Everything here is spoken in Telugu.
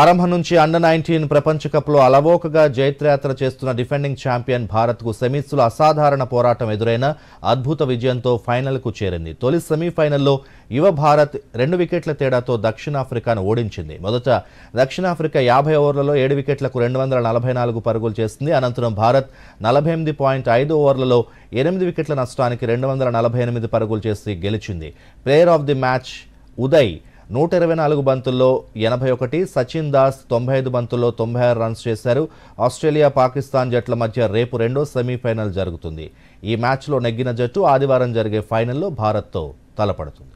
ఆరంభం నుంచి అండర్ నైన్టీన్ ప్రపంచ లో అలవోకగా జైత్రయాత్ర చేస్తున్న డిఫెండింగ్ ఛాంపియన్ భారత్కు సెమీస్లో అసాధారణ పోరాటం ఎదురైన అద్భుత విజయంతో ఫైనల్కు చేరింది తొలి సెమీఫైనల్లో యువ భారత్ రెండు వికెట్ల తేడాతో దక్షిణాఫ్రికాను ఓడించింది మొదట దక్షిణాఫ్రికా యాభై ఓవర్లలో ఏడు వికెట్లకు రెండు వందల నలభై నాలుగు పరుగులు చేసింది అనంతరం భారత్ నలభై ఎనిమిది పాయింట్ ఐదు ఓవర్లలో ఎనిమిది వికెట్ల నష్టానికి రెండు వందల నలభై ఎనిమిది పరుగులు చేసి గెలిచింది player of the match Uday నూట ఇరవై నాలుగు బంతుల్లో ఎనభై ఒకటి సచిన్ దాస్ తొంభై ఐదు బంతుల్లో తొంభై ఆరు రన్స్ చేశారు ఆస్ట్రేలియా పాకిస్తాన్ జట్ల మధ్య రేపు రెండో సెమీఫైనల్ జరుగుతుంది ఈ మ్యాచ్లో నెగ్గిన జట్టు ఆదివారం జరిగే ఫైనల్లో భారత్తో తలపడుతుంది